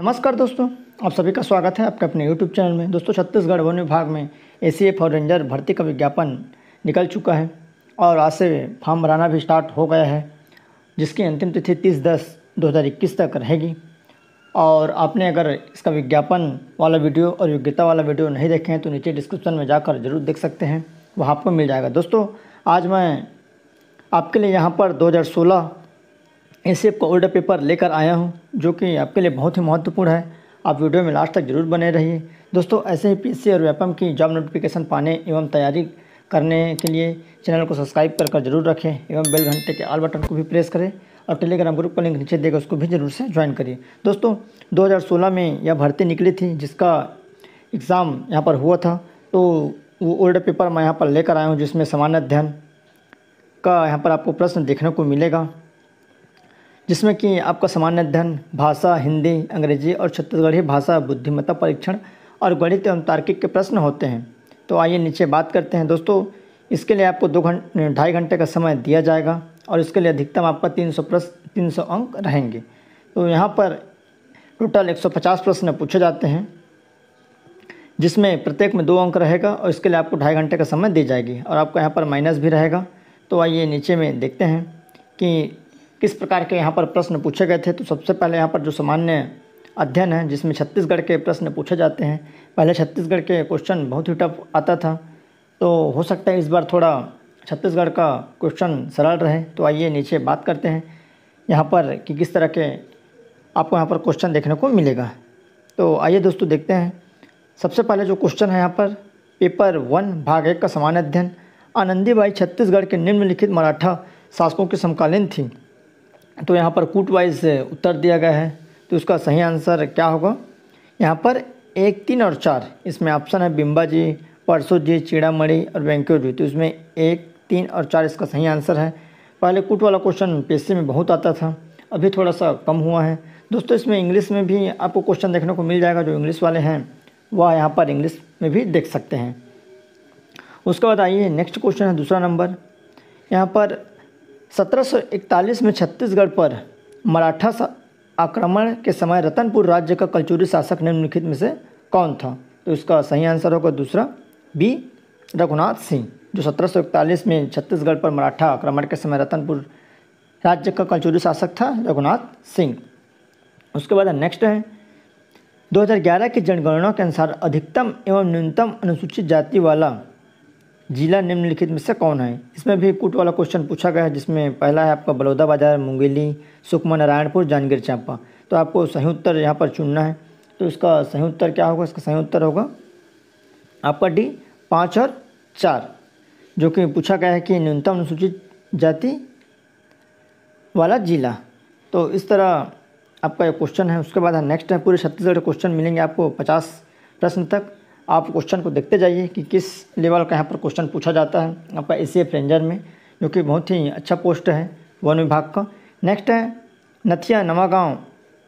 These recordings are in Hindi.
नमस्कार दोस्तों आप सभी का स्वागत है आपके अपने यूट्यूब चैनल में दोस्तों छत्तीसगढ़ वन विभाग में ए सी एफ रेंजर भर्ती का विज्ञापन निकल चुका है और आज से फॉर्म भराना भी स्टार्ट हो गया है जिसकी अंतिम तिथि तीस दस दो हज़ार इक्कीस तक रहेगी और आपने अगर इसका विज्ञापन वाला वीडियो और योग्यता वाला वीडियो नहीं देखे हैं तो नीचे डिस्क्रिप्शन में जाकर जरूर देख सकते हैं वहाँ आपको मिल जाएगा दोस्तों आज मैं आपके लिए यहाँ पर दो ऐसे आपको ओल्ड पेपर लेकर आया हूँ जो कि आपके लिए बहुत ही महत्वपूर्ण है आप वीडियो में लास्ट तक जरूर बने रहिए दोस्तों ऐसे ही पी और वेपम की जॉब नोटिफिकेशन पाने एवं तैयारी करने के लिए चैनल को सब्सक्राइब कर कर जरूर रखें एवं बेल घंटे के आल बटन को भी प्रेस करें और टेलीग्राम ग्रुप का लिंक नीचे देगा उसको भी ज़रूर से ज्वाइन करिए दोस्तों 2016 में यह भर्ती निकली थी जिसका एग्ज़ाम यहाँ पर हुआ था तो वो ओल्ड पेपर मैं यहाँ पर लेकर आया हूँ जिसमें सामान्य अध्ययन का यहाँ पर आपको प्रश्न देखने को मिलेगा जिसमें कि आपका सामान्य अध्ययन भाषा हिंदी अंग्रेजी और छत्तीसगढ़ी भाषा बुद्धिमत्ता परीक्षण और गणित एवं तार्किक के प्रश्न होते हैं तो आइए नीचे बात करते हैं दोस्तों इसके लिए आपको दो घंटे ढाई घंटे का समय दिया जाएगा और इसके लिए अधिकतम आपका तीन सौ प्रश्न तीन सौ अंक रहेंगे तो यहाँ पर टोटल एक सौ पचास प्रश्न पूछे जाते हैं जिसमें प्रत्येक में दो अंक रहेगा और इसके लिए आपको ढाई घंटे का समय दी जाएगी और आपका यहाँ पर माइनस भी रहेगा तो आइए नीचे में देखते हैं कि किस प्रकार के यहाँ पर प्रश्न पूछे गए थे तो सबसे पहले यहाँ पर जो सामान्य अध्ययन है जिसमें छत्तीसगढ़ के प्रश्न पूछे जाते हैं पहले छत्तीसगढ़ के क्वेश्चन बहुत ही टफ आता था तो हो सकता है इस बार थोड़ा छत्तीसगढ़ का क्वेश्चन सरल रहे तो आइए नीचे बात करते हैं यहाँ पर कि किस तरह के आपको यहाँ पर क्वेश्चन देखने को मिलेगा तो आइए दोस्तों देखते हैं सबसे पहले जो क्वेश्चन है यहाँ पर पेपर वन भाग एक का सामान्य अध्ययन आनंदीबाई छत्तीसगढ़ के निम्नलिखित मराठा शासकों की समकालीन थी तो यहाँ पर कूट वाइज उत्तर दिया गया है तो उसका सही आंसर क्या होगा यहाँ पर एक तीन और चार इसमें ऑप्शन है बिम्बा जी परसो जी चिड़ामी और वेंक्यो जी तो इसमें एक तीन और चार इसका सही आंसर है पहले कूट वाला क्वेश्चन पी में बहुत आता था अभी थोड़ा सा कम हुआ है दोस्तों इसमें इंग्लिश में भी आपको क्वेश्चन देखने को मिल जाएगा जो इंग्लिश वाले हैं वह यहाँ पर इंग्लिश में भी देख सकते हैं उसके बाद आइए नेक्स्ट क्वेश्चन है दूसरा नंबर यहाँ पर 1741 में छत्तीसगढ़ पर मराठा आक्रमण के समय रतनपुर राज्य का कलचूरी शासक निम्नलिखित में से कौन था तो इसका सही आंसर होगा दूसरा बी रघुनाथ सिंह जो 1741 में छत्तीसगढ़ पर मराठा आक्रमण के समय रतनपुर राज्य का कलचूरी शासक था रघुनाथ सिंह उसके बाद नेक्स्ट है 2011 की जनगणना के अनुसार अधिकतम एवं न्यूनतम अनुसूचित जाति वाला जिला निम्नलिखित में से कौन है इसमें भी कुट वाला क्वेश्चन पूछा गया है जिसमें पहला है आपका बलौदा बाजार मुंगेली सुकमा नारायणपुर जांजगीर चांपा तो आपको सही उत्तर यहाँ पर चुनना है तो इसका सही उत्तर क्या होगा इसका सही उत्तर होगा आपका डी पाँच और चार जो कि पूछा गया है कि न्यूनतम अनुसूचित जाति वाला जिला तो इस तरह आपका एक क्वेश्चन है उसके बाद नेक्स्ट है पूरे छत्तीसगढ़ क्वेश्चन मिलेंगे आपको पचास प्रश्न तक आप क्वेश्चन को देखते जाइए कि किस लेवल का यहाँ पर क्वेश्चन पूछा जाता है आपका ए सी एफ रेंजर में जो कि बहुत ही अच्छा पोस्ट है वन विभाग का नेक्स्ट है नथिया नवागांव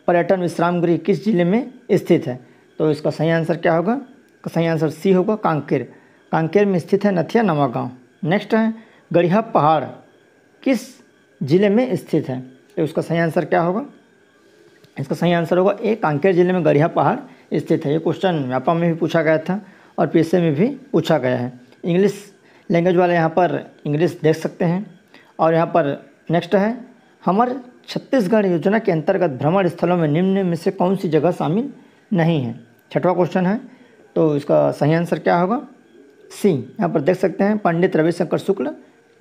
पर्यटन विश्राम गृह किस जिले में स्थित है तो इसका सही आंसर क्या होगा इसका सही आंसर सी होगा कांकेर कांकेर में स्थित है नथिया नवागांव नेक्स्ट है गढ़िया पहाड़ किस जिले में स्थित है तो इसका सही आंसर क्या होगा इसका सही आंसर होगा ए कांकेर जिले में गढ़िया पहाड़ स्थित है ये क्वेश्चन व्यापम में भी पूछा गया था और पीएससी में भी पूछा गया है इंग्लिश लैंग्वेज वाले यहाँ पर इंग्लिश देख सकते हैं और यहाँ पर नेक्स्ट है हमारे छत्तीसगढ़ योजना के अंतर्गत भ्रमण स्थलों में निम्न में से कौन सी जगह शामिल नहीं है छठवा क्वेश्चन है तो इसका सही आंसर क्या होगा सी यहाँ पर देख सकते हैं पंडित रविशंकर शुक्ल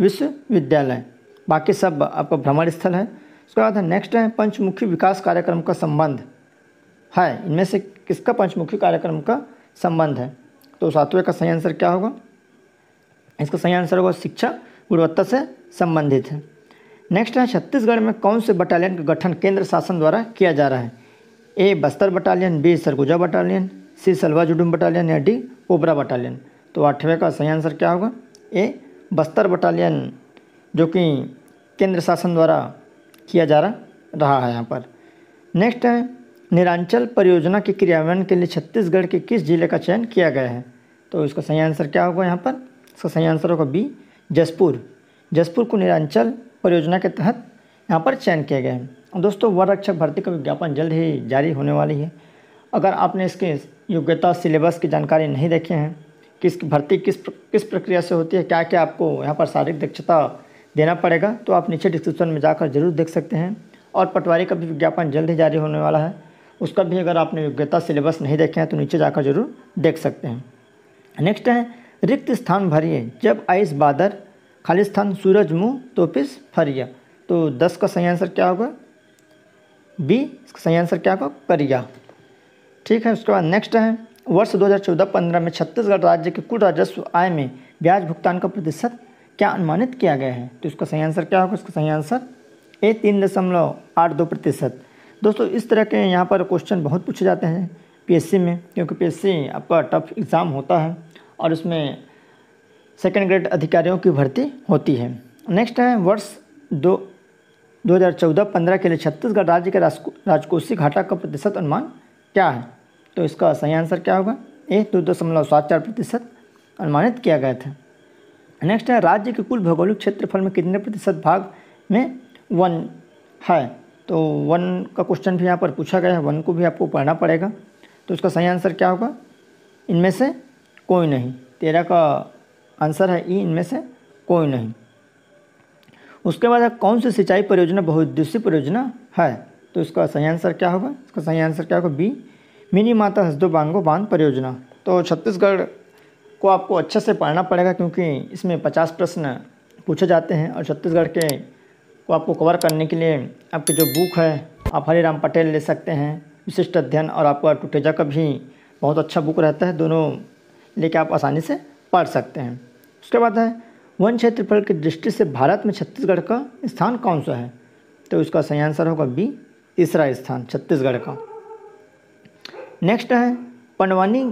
विश्वविद्यालय बाकी सब आपका भ्रमण स्थल है उसके बाद नेक्स्ट है पंचमुखी विकास कार्यक्रम का संबंध है इनमें से किसका पंचमुखी कार्यक्रम का संबंध है तो सातवें का सही आंसर क्या होगा इसका सही आंसर होगा शिक्षा गुणवत्ता से संबंधित है नेक्स्ट है छत्तीसगढ़ में कौन से बटालियन का गठन केंद्र शासन द्वारा किया जा रहा है A Bastar battalion B Sarguja battalion C Salwa Judum battalion या डी ओबरा बटालियन तो आठवें का सही आंसर क्या होगा ए बस्तर बटालियन जो कि केंद्र शासन द्वारा किया जा रहा है यहाँ पर नेक्स्ट है निरांचल परियोजना के क्रियान्वयन के लिए छत्तीसगढ़ के किस जिले का चयन किया गया है तो इसका सही आंसर क्या होगा यहाँ पर इसका सही आंसर होगा बी जसपुर जसपुर को निरांचल परियोजना के तहत यहाँ पर चयन किया गया है दोस्तों वर रक्षक भर्ती का विज्ञापन जल्द ही जारी होने वाली है अगर आपने इसके योग्यता सिलेबस की जानकारी नहीं देखे हैं कि इसकी भर्ती किस प्र, किस प्रक्रिया से होती है क्या क्या आपको यहाँ पर शारीरिक दक्षता देना पड़ेगा तो आप नीचे डिस्क्रिप्शन में जाकर जरूर देख सकते हैं और पटवारी का भी विज्ञापन जल्द ही जारी होने वाला है उसका भी अगर आपने योग्यता सिलेबस नहीं देखे हैं तो नीचे जाकर जरूर देख सकते हैं नेक्स्ट है रिक्त स्थान भरिए जब आइस बादर स्थान सूरज मुँह तो पिस फरिया तो दस का सही आंसर क्या होगा बी इसका सही आंसर क्या होगा करिया ठीक है उसके बाद नेक्स्ट है वर्ष 2014-15 में छत्तीसगढ़ राज्य के कुल राजस्व आय में ब्याज भुगतान का प्रतिशत क्या अनुमानित किया गया है तो इसका सही आंसर क्या होगा इसका सही आंसर ए तीन दशमलव आठ दो प्रतिशत दोस्तों इस तरह के यहाँ पर क्वेश्चन बहुत पूछे जाते हैं पीएससी में क्योंकि पीएससी आपका टफ एग्ज़ाम होता है और उसमें सेकेंड ग्रेड अधिकारियों की भर्ती होती है नेक्स्ट है वर्ष दो 2014-15 के लिए छत्तीसगढ़ राज्य के राजकोषीय घाटा का प्रतिशत अनुमान क्या है तो इसका सही आंसर क्या होगा ए दो दशमलव सात चार प्रतिशत अनुमानित किया गया था नेक्स्ट है राज्य के कुल भौगोलिक क्षेत्रफल में कितने प्रतिशत भाग में वन है तो वन का क्वेश्चन भी यहाँ पर पूछा गया है वन को भी आपको पढ़ना पड़ेगा तो उसका सही आंसर क्या होगा इनमें से कोई नहीं तेरह का आंसर है ई इनमें से कोई नहीं उसके बाद कौन सी सिंचाई परियोजना बहुउद्देशीय परियोजना है तो इसका सही आंसर क्या होगा इसका सही आंसर क्या होगा बी मिनी माता हसदो बांगो बांध परियोजना तो छत्तीसगढ़ को आपको अच्छे से पढ़ना पड़ेगा क्योंकि इसमें पचास प्रश्न पूछे जाते हैं और छत्तीसगढ़ के को आपको कवर करने के लिए आपकी जो बुक है आप हरे राम पटेल ले सकते हैं विशिष्ट अध्ययन और आपका टुटेजा का भी बहुत अच्छा बुक रहता है दोनों लेके आप आसानी से पढ़ सकते हैं उसके बाद है वन क्षेत्रफल की दृष्टि से भारत में छत्तीसगढ़ का स्थान कौन सा है तो इसका सही आंसर होगा बी तीसरा स्थान छत्तीसगढ़ का नेक्स्ट है पंडवानी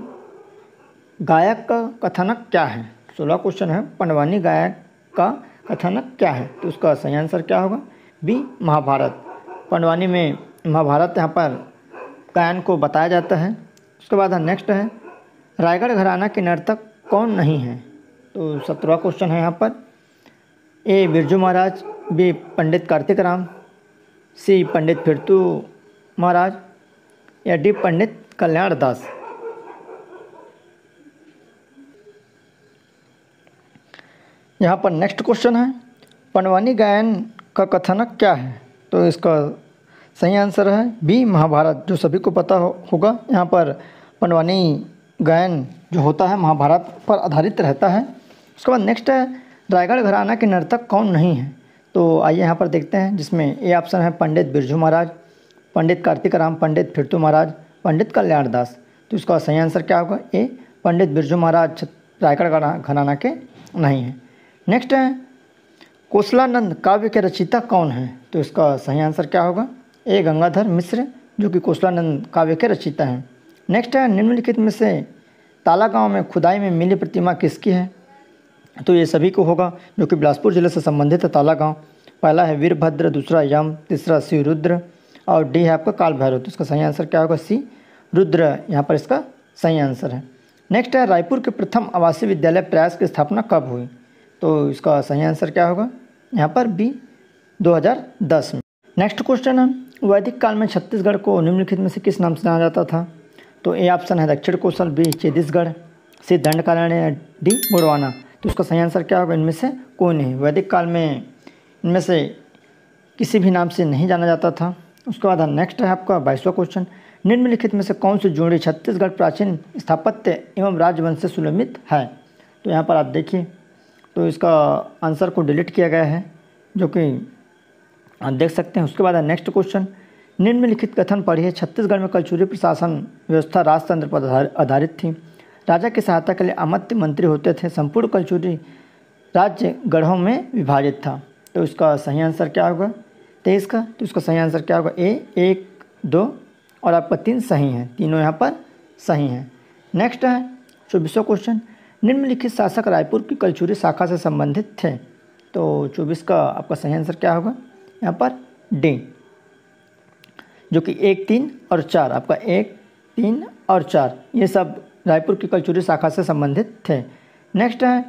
गायक का कथानक क्या है सोलह क्वेश्चन है पंडवानी गायक का कथानक क्या है तो उसका सही आंसर क्या होगा बी महाभारत पंडवानी में महाभारत यहाँ पर गायन को बताया जाता है उसके बाद नेक्स्ट है रायगढ़ घराना के नर्तक कौन नहीं है तो सत्रहवा क्वेश्चन है यहाँ पर A Birju Maharaj B Pandit Kartik Ram C Pandit Phirtu Maharaj या डी पंडित कल्याण दास यहाँ पर नेक्स्ट क्वेश्चन है पंडवानी गायन का कथनक क्या है तो इसका सही आंसर है बी महाभारत जो सभी को पता हो, होगा यहाँ पर पंडवानी गायन जो होता है महाभारत पर आधारित रहता है उसके बाद नेक्स्ट है रायगढ़ घराना के नर्तक कौन नहीं है तो आइए यहाँ पर देखते हैं जिसमें ए ऑप्शन है पंडित बिरजू महाराज पंडित कार्तिक राम पंडित फिरतू महाराज पंडित कल्याण दास तो इसका सही आंसर क्या होगा ए पंडित बिरजू महाराज रायगढ़ घराना के नहीं है नेक्स्ट है कोसलानंद काव्य के रचयिता कौन है तो इसका सही आंसर क्या होगा ए गंगाधर मिश्र जो कि कोसलानंद काव्य के रचयिता हैं नेक्स्ट है निम्नलिखित में से तालागांव में खुदाई में मिली प्रतिमा किसकी है तो ये सभी को होगा जो कि बिलासपुर जिले से संबंधित है तालागांव पहला है वीरभद्र दूसरा यम तीसरा रुद्र और डी है आपका काल भैरव तो इसका सही आंसर क्या होगा सी रुद्र यहाँ पर इसका सही आंसर है नेक्स्ट है रायपुर के प्रथम आवासीय विद्यालय प्रयास की स्थापना कब हुई तो इसका सही आंसर क्या होगा यहाँ पर बी 2010 में नेक्स्ट क्वेश्चन है वैदिक काल में छत्तीसगढ़ को निम्नलिखित में से किस नाम से जाना जाता था तो ए ऑप्शन है Dakshin Kaushal B Chhattisgarh C Dandakaranya D Gondwana तो इसका सही आंसर क्या होगा इनमें से कोई नहीं वैदिक काल में इनमें से किसी भी नाम से नहीं जाना जाता था उसके बाद नेक्स्ट है आपका बाईसवा क्वेश्चन निम्नलिखित में से कौन सी जोड़ी छत्तीसगढ़ प्राचीन स्थापत्य एवं राजवंश से सुलमित है तो यहाँ पर आप देखिए तो इसका आंसर को डिलीट किया गया है जो कि आप देख सकते हैं उसके बाद है नेक्स्ट क्वेश्चन निम्नलिखित कथन पढ़िए छत्तीसगढ़ में कलचुरी प्रशासन व्यवस्था राजतंत्र पर आधारित थी राजा की सहायता के लिए अमत्य मंत्री होते थे संपूर्ण कलचूरी राज्य गढ़ों में विभाजित था तो इसका सही आंसर क्या होगा तेईस का तो इसका सही आंसर क्या होगा ए एक दो और आपका तीन सही हैं तीनों यहाँ पर सही हैं नेक्स्ट है चौबीसों क्वेश्चन निम्नलिखित शासक रायपुर की कलचूरी शाखा से संबंधित थे तो चौबीस का आपका सही आंसर क्या होगा यहाँ पर डी जो कि एक तीन और चार आपका एक तीन और चार ये सब रायपुर की कलचूरी शाखा से संबंधित थे नेक्स्ट है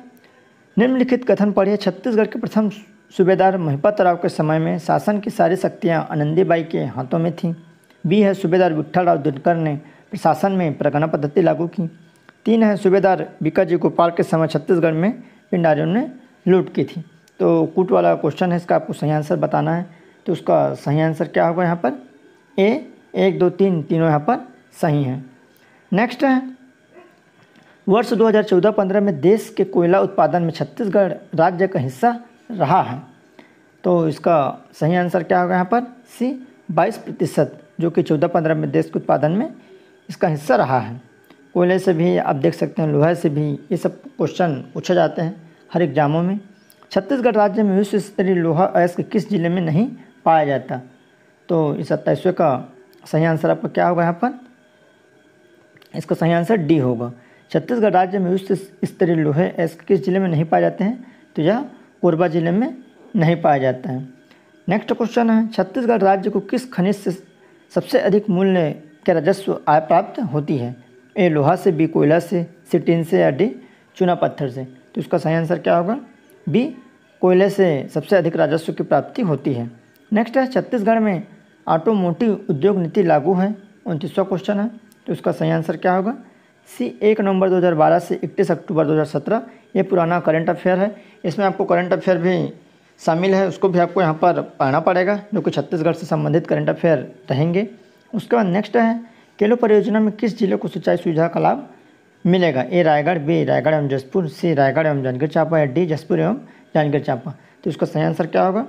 निम्नलिखित कथन पढ़िए छत्तीसगढ़ के प्रथम सूबेदार महिपत राव के समय में शासन की सारी शक्तियाँ आनंदीबाई के हाथों में थीं बी है सूबेदार विठल राव दिनकर ने प्रशासन में प्रगणा पद्धति लागू की तीन है सूबेदार बीका जी के समय छत्तीसगढ़ में पिंडारियों ने लूट की थी तो कूट वाला क्वेश्चन है इसका आपको सही आंसर बताना है तो उसका सही आंसर क्या होगा यहाँ पर ए एक दो तीन तीनों यहाँ पर सही हैं नेक्स्ट है वर्ष 2014-15 में देश के कोयला उत्पादन में छत्तीसगढ़ राज्य का हिस्सा रहा है तो इसका सही आंसर क्या होगा यहाँ पर सी 22 प्रतिशत जो कि 14-15 में देश के उत्पादन में इसका हिस्सा रहा है कोयले से भी आप देख सकते हैं लोहे से भी ये सब क्वेश्चन पूछे जाते हैं हर एग्जामों में छत्तीसगढ़ राज्य में विश्व स्तरीय लोहा अयस्क किस जिले में नहीं पाया जाता तो इस सत्ताईसवें का सही आंसर आपका क्या होगा यहाँ पर इसका सही आंसर डी होगा छत्तीसगढ़ राज्य में विश्व स्तरीय लोहे अयस्क किस जिले में नहीं पाए जाते हैं तो यह कोरबा जिले में नहीं पाया जाता है नेक्स्ट क्वेश्चन है छत्तीसगढ़ राज्य को किस खनिज से सबसे अधिक मूल्य के राजस्व आय प्राप्त होती है ए लोहा से बी कोयला से सी टीन से या डी चूना पत्थर से तो इसका सही आंसर क्या होगा बी कोयले से सबसे अधिक राजस्व की प्राप्ति होती है नेक्स्ट है छत्तीसगढ़ में ऑटोमोटिव उद्योग नीति लागू है उनतीसवा क्वेश्चन है तो उसका सही आंसर क्या होगा सी एक नवंबर 2012 से इकतीस अक्टूबर 2017 ये पुराना करंट अफेयर है इसमें आपको करंट अफेयर भी शामिल है उसको भी आपको यहाँ पर पढ़ना पड़ेगा जो कि छत्तीसगढ़ से संबंधित करंट अफेयर रहेंगे उसके बाद नेक्स्ट है केलो परियोजना में किस जिले को सिंचाई सुविधा का लाभ मिलेगा ए रायगढ़ बी रायगढ़ एवं जसपुर सी रायगढ़ एवं जांजगीर चांपा या डी जसपुर एवं जांजगीर चांपा तो इसका सही आंसर क्या होगा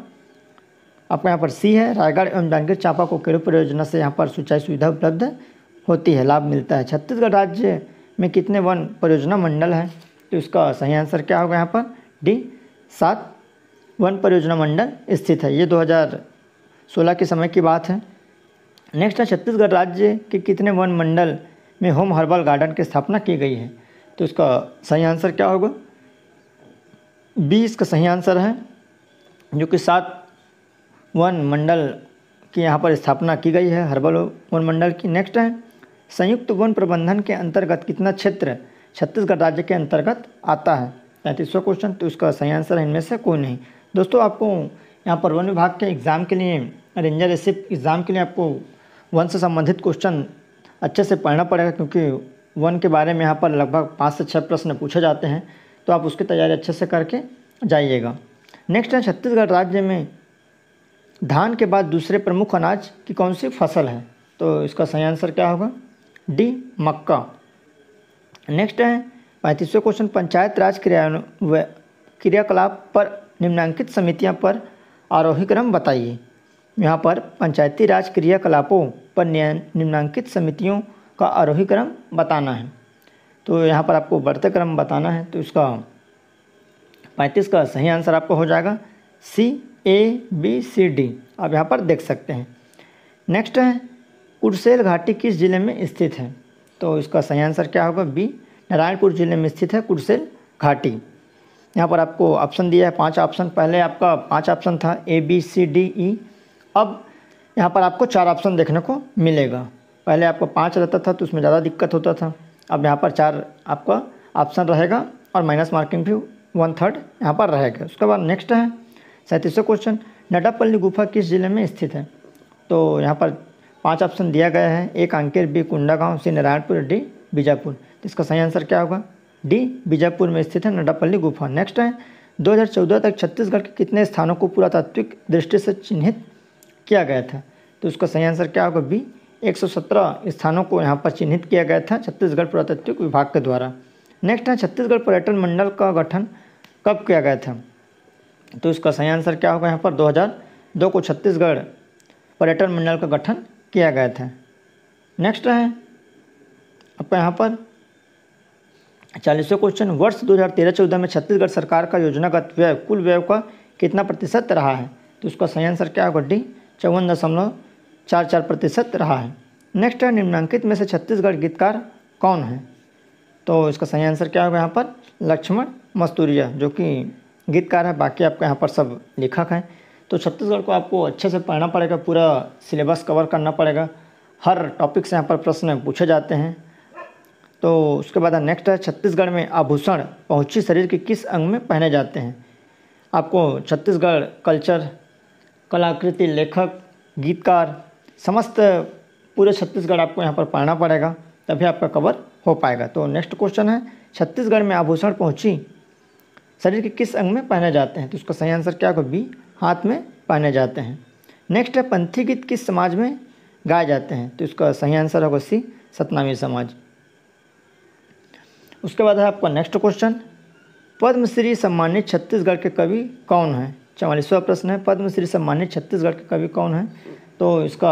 आपका यहाँ पर सी है रायगढ़ एवं जांजगीर चांपा को केलो परियोजना से यहाँ पर सिंचाई सुविधा उपलब्ध होती है लाभ मिलता है छत्तीसगढ़ राज्य में कितने वन परियोजना मंडल हैं तो इसका सही आंसर क्या होगा यहाँ पर डी सात वन परियोजना मंडल स्थित है ये सोलह के समय की बात है नेक्स्ट है छत्तीसगढ़ राज्य के कितने वन मंडल में होम हर्बल गार्डन की स्थापना की गई है तो इसका सही आंसर क्या होगा बी इसका सही आंसर है जो कि सात वन मंडल की यहाँ पर स्थापना की गई है हर्बल वन मंडल की नेक्स्ट है संयुक्त वन प्रबंधन के अंतर्गत कितना क्षेत्र छत्तीसगढ़ राज्य के अंतर्गत आता है पैंतीसवा क्वेश्चन तो इसका सही आंसर है इनमें से कोई नहीं दोस्तों आपको यहाँ पर वन विभाग के एग्ज़ाम के लिए रेंजर एसिप एग्ज़ाम के लिए आपको वन से संबंधित क्वेश्चन अच्छे से पढ़ना पड़ेगा क्योंकि वन के बारे में यहाँ पर लगभग पाँच से छः प्रश्न पूछे जाते हैं तो आप उसकी तैयारी अच्छे से करके जाइएगा नेक्स्ट है छत्तीसगढ़ राज्य में धान के बाद दूसरे प्रमुख अनाज की कौन सी फसल है तो इसका सही आंसर क्या होगा डी मक्का नेक्स्ट है पैंतीसवें क्वेश्चन पंचायत राज क्रियान्वय क्रियाकलाप पर निम्नांकित समितियां पर आरोही क्रम बताइए यहाँ पर पंचायती राज क्रियाकलापों पर निम्नांकित समितियों का आरोही क्रम बताना है तो यहाँ पर आपको बढ़ते क्रम बताना है तो इसका पैंतीस का सही आंसर आपको हो जाएगा सी ए बी सी डी आप यहाँ पर देख सकते हैं नेक्स्ट है कुरसेल घाटी किस जिले में स्थित है तो इसका सही आंसर क्या होगा बी नारायणपुर जिले में स्थित है कुरसेल घाटी यहाँ पर आपको ऑप्शन दिया है पांच ऑप्शन पहले आपका पांच ऑप्शन था A B C D E अब यहाँ पर आपको चार ऑप्शन देखने को मिलेगा पहले आपको पाँच रहता था तो उसमें ज़्यादा दिक्कत होता था अब यहाँ पर चार आपका ऑप्शन रहेगा और माइनस मार्किंग भी वन थर्ड यहाँ पर रहेगा उसके बाद नेक्स्ट है सैंतीसवा क्वेश्चन नडापल्ली गुफा किस जिले में स्थित है तो यहाँ पर पांच ऑप्शन दिया गया है एक अंकेर B Kondagaon C Narayanpur D Bijapur तो इसका सही आंसर क्या होगा डी बीजापुर में स्थित है नडापल्ली गुफा नेक्स्ट है 2014 तक छत्तीसगढ़ के कितने स्थानों को पुरातात्विक दृष्टि से चिन्हित किया गया था तो उसका सही आंसर क्या होगा बी 117 स्थानों को यहाँ पर चिन्हित किया गया था छत्तीसगढ़ पुरातत्विक विभाग के द्वारा नेक्स्ट है छत्तीसगढ़ पर्यटन मंडल का गठन कब किया गया था तो इसका सही आंसर क्या होगा यहाँ पर 2002 को छत्तीसगढ़ पर्यटन मंडल का गठन किया गया था नेक्स्ट है आपका यहाँ पर चालीसवें क्वेश्चन वर्ष 2013-14 में छत्तीसगढ़ सरकार का योजनागत व्यय कुल व्यय का कितना प्रतिशत रहा है तो उसका सही आंसर क्या होगा डी चौवन दशमलव चार चार प्रतिशत रहा है नेक्स्ट है निम्नांकित में से छत्तीसगढ़ गीतकार कौन है तो इसका सही आंसर क्या होगा यहाँ पर लक्ष्मण मस्तूरिया जो कि गीतकार है बाकी आपका यहाँ पर सब लेखक हैं तो छत्तीसगढ़ को आपको अच्छे से पढ़ना पड़ेगा पूरा सिलेबस कवर करना पड़ेगा हर टॉपिक से यहाँ पर प्रश्न पूछे जाते हैं तो उसके बाद नेक्स्ट है छत्तीसगढ़ में आभूषण पहुँची शरीर के किस अंग में पहने जाते हैं आपको छत्तीसगढ़ कल्चर कलाकृति लेखक गीतकार समस्त पूरे छत्तीसगढ़ आपको यहाँ पर पढ़ना पड़ेगा तभी आपका कवर हो पाएगा तो नेक्स्ट क्वेश्चन है छत्तीसगढ़ में आभूषण पहुँची शरीर के किस अंग में पहने जाते हैं तो उसका सही आंसर क्या होगा बी हाथ में पहने जाते हैं नेक्स्ट है पंथी गीत किस समाज में गाए जाते हैं तो इसका सही आंसर होगा सी सतनामी समाज उसके बाद है आपका नेक्स्ट क्वेश्चन पद्मश्री सम्मानित छत्तीसगढ़ के कवि कौन हैं चवालीसवा प्रश्न है पद्मश्री सम्मानित छत्तीसगढ़ के कवि कौन है तो इसका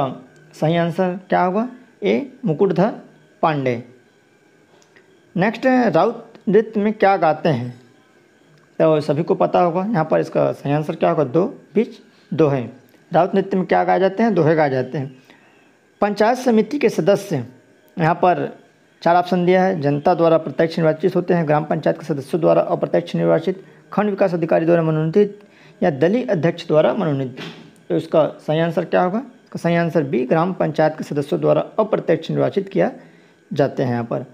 सही आंसर क्या होगा ए मुकुटधर पांडे नेक्स्ट है राउत नृत्य में क्या गाते हैं तो सभी को पता होगा यहाँ पर इसका सही आंसर क्या होगा दो बीच दोहे राउत नृत्य में क्या गाए जाते हैं दोहे गाए जाते हैं पंचायत समिति के सदस्य यहाँ पर चार ऑप्शन दिया है जनता द्वारा प्रत्यक्ष निर्वाचित होते हैं ग्राम पंचायत के सदस्यों द्वारा अप्रत्यक्ष निर्वाचित खंड विकास अधिकारी द्वारा मनोनीत या दलीय अध्यक्ष द्वारा मनोनीत तो इसका सही आंसर क्या होगा इसका सही आंसर बी ग्राम पंचायत के सदस्यों द्वारा अप्रत्यक्ष निर्वाचित किया जाते हैं यहाँ पर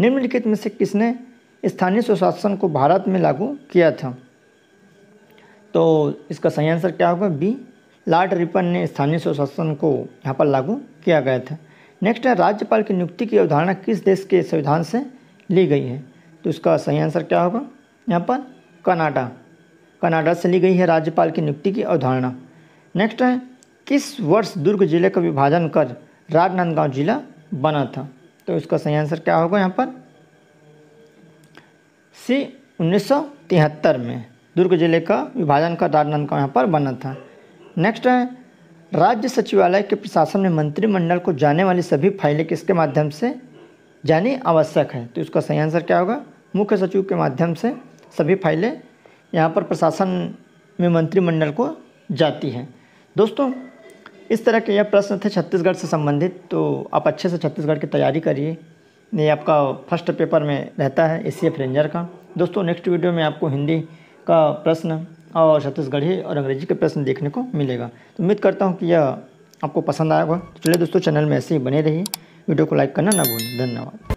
निम्नलिखित में से किसने स्थानीय सुशासन को भारत में लागू किया था तो इसका सही आंसर क्या होगा बी लार्ड रिपन ने स्थानीय सुशासन को यहाँ पर लागू किया गया था नेक्स्ट है राज्यपाल की नियुक्ति की अवधारणा किस देश के संविधान से ली गई है तो इसका सही आंसर क्या होगा यहाँ पर कनाडा कनाडा से ली गई है राज्यपाल की नियुक्ति की अवधारणा नेक्स्ट है किस वर्ष दुर्ग जिले का विभाजन कर राजनांदगांव जिला बना था तो इसका सही आंसर क्या होगा यहाँ पर सी उन्नीस में दुर्ग जिले का विभाजन कर राजनांदगांव यहाँ पर बना था नेक्स्ट है राज्य सचिवालय के प्रशासन में मंत्रिमंडल को जाने वाली सभी फाइलें किसके माध्यम से जानी आवश्यक है तो इसका सही आंसर क्या होगा मुख्य सचिव के माध्यम से सभी फाइलें यहाँ पर प्रशासन में मंत्रिमंडल को जाती है दोस्तों इस तरह के यह प्रश्न थे छत्तीसगढ़ से संबंधित तो आप अच्छे से छत्तीसगढ़ की तैयारी करिए ये आपका फर्स्ट पेपर में रहता है ए सी एफ रेंजर का दोस्तों नेक्स्ट वीडियो में आपको हिंदी का प्रश्न और छत्तीसगढ़ी और अंग्रेजी के प्रश्न देखने को मिलेगा तो उम्मीद करता हूँ कि यह आपको पसंद आएगा तो चलिए दोस्तों चैनल में ऐसे ही बने रहिए वीडियो को लाइक करना ना भूलें धन्यवाद